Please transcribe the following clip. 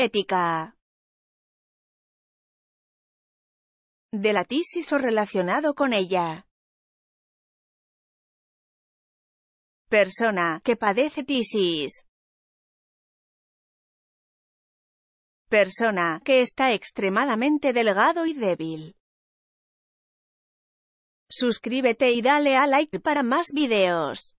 Ética. De la tisis o relacionado con ella. Persona que padece tisis. Persona que está extremadamente delgado y débil. Suscríbete y dale a like para más videos.